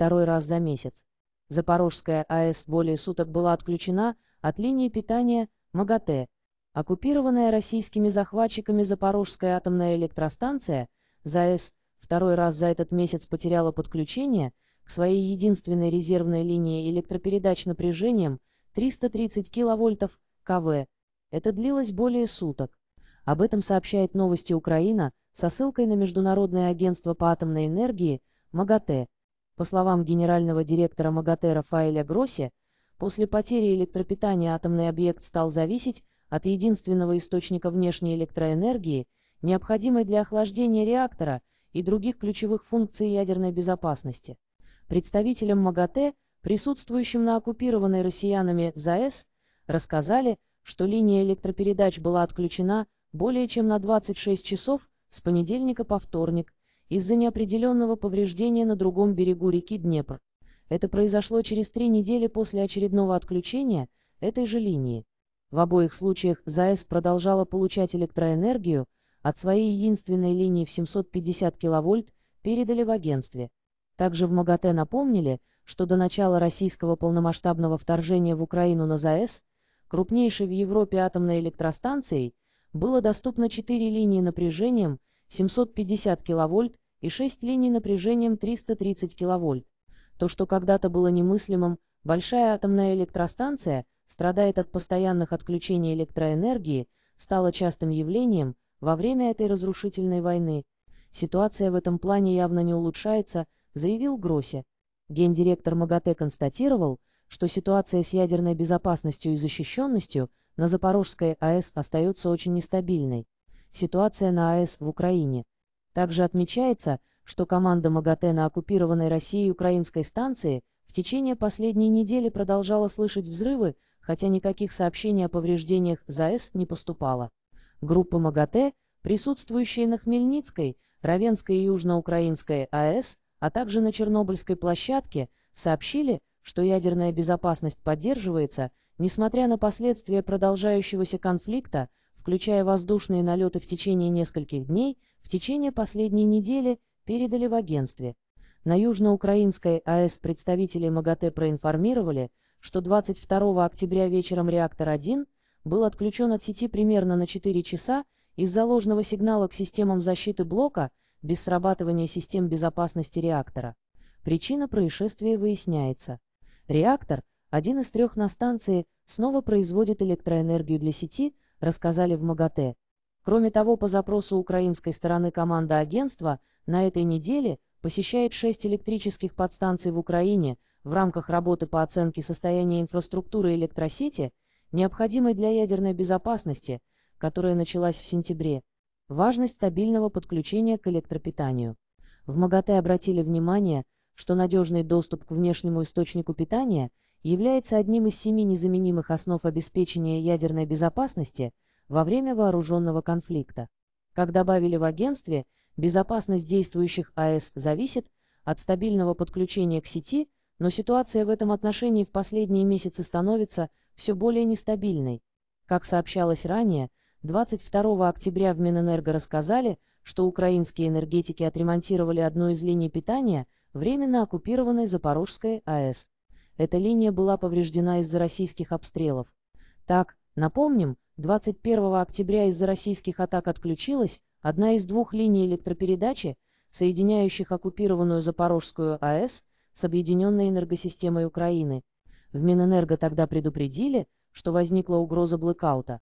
второй раз за месяц. Запорожская АЭС более суток была отключена от линии питания МАГАТЭ. Оккупированная российскими захватчиками Запорожская атомная электростанция ЗАЭС второй раз за этот месяц потеряла подключение к своей единственной резервной линии электропередач напряжением 330 киловольтов КВ. Это длилось более суток. Об этом сообщает новости Украина со ссылкой на Международное агентство по атомной энергии МАГАТЭ. По словам генерального директора МАГАТЭ Рафаэля Гросси, после потери электропитания атомный объект стал зависеть от единственного источника внешней электроэнергии, необходимой для охлаждения реактора и других ключевых функций ядерной безопасности. Представителям МАГАТЭ, присутствующим на оккупированной россиянами ЗАЭС, рассказали, что линия электропередач была отключена более чем на 26 часов с понедельника по вторник, из-за неопределенного повреждения на другом берегу реки Днепр. Это произошло через три недели после очередного отключения этой же линии. В обоих случаях ЗАЭС продолжала получать электроэнергию, от своей единственной линии в 750 киловольт передали в агентстве. Также в МАГАТЭ напомнили, что до начала российского полномасштабного вторжения в Украину на ЗАЭС, крупнейшей в Европе атомной электростанцией, было доступно 4 линии напряжением 750 киловольт и 6 линий напряжением 330 кВт. То, что когда-то было немыслимым, большая атомная электростанция страдает от постоянных отключений электроэнергии, стало частым явлением во время этой разрушительной войны. Ситуация в этом плане явно не улучшается, заявил Гросси. Гендиректор МАГАТЭ констатировал, что ситуация с ядерной безопасностью и защищенностью на Запорожской АЭС остается очень нестабильной. Ситуация на АЭС в Украине также отмечается, что команда МАГАТЭ на оккупированной Россией украинской станции в течение последней недели продолжала слышать взрывы, хотя никаких сообщений о повреждениях ЗАЭС не поступало. Группы МАГАТЭ, присутствующие на Хмельницкой, Равенской и Южноукраинской АЭС, а также на Чернобыльской площадке, сообщили, что ядерная безопасность поддерживается, несмотря на последствия продолжающегося конфликта, включая воздушные налеты в течение нескольких дней, в течение последней недели передали в агентстве. На южноукраинской АЭС представители МАГАТЭ проинформировали, что 22 октября вечером реактор-1 был отключен от сети примерно на 4 часа из-за ложного сигнала к системам защиты блока без срабатывания систем безопасности реактора. Причина происшествия выясняется. Реактор, один из трех на станции, снова производит электроэнергию для сети – рассказали в МАГАТЭ. Кроме того, по запросу украинской стороны команда агентства на этой неделе посещает шесть электрических подстанций в Украине в рамках работы по оценке состояния инфраструктуры электросети, необходимой для ядерной безопасности, которая началась в сентябре. Важность стабильного подключения к электропитанию. В МАГАТЭ обратили внимание, что надежный доступ к внешнему источнику питания – является одним из семи незаменимых основ обеспечения ядерной безопасности во время вооруженного конфликта. Как добавили в агентстве, безопасность действующих АЭС зависит от стабильного подключения к сети, но ситуация в этом отношении в последние месяцы становится все более нестабильной. Как сообщалось ранее, 22 октября в Минэнерго рассказали, что украинские энергетики отремонтировали одну из линий питания, временно оккупированной Запорожской АЭС. Эта линия была повреждена из-за российских обстрелов. Так, напомним, 21 октября из-за российских атак отключилась одна из двух линий электропередачи, соединяющих оккупированную Запорожскую АЭС с объединенной энергосистемой Украины. В Минэнерго тогда предупредили, что возникла угроза блэкаута.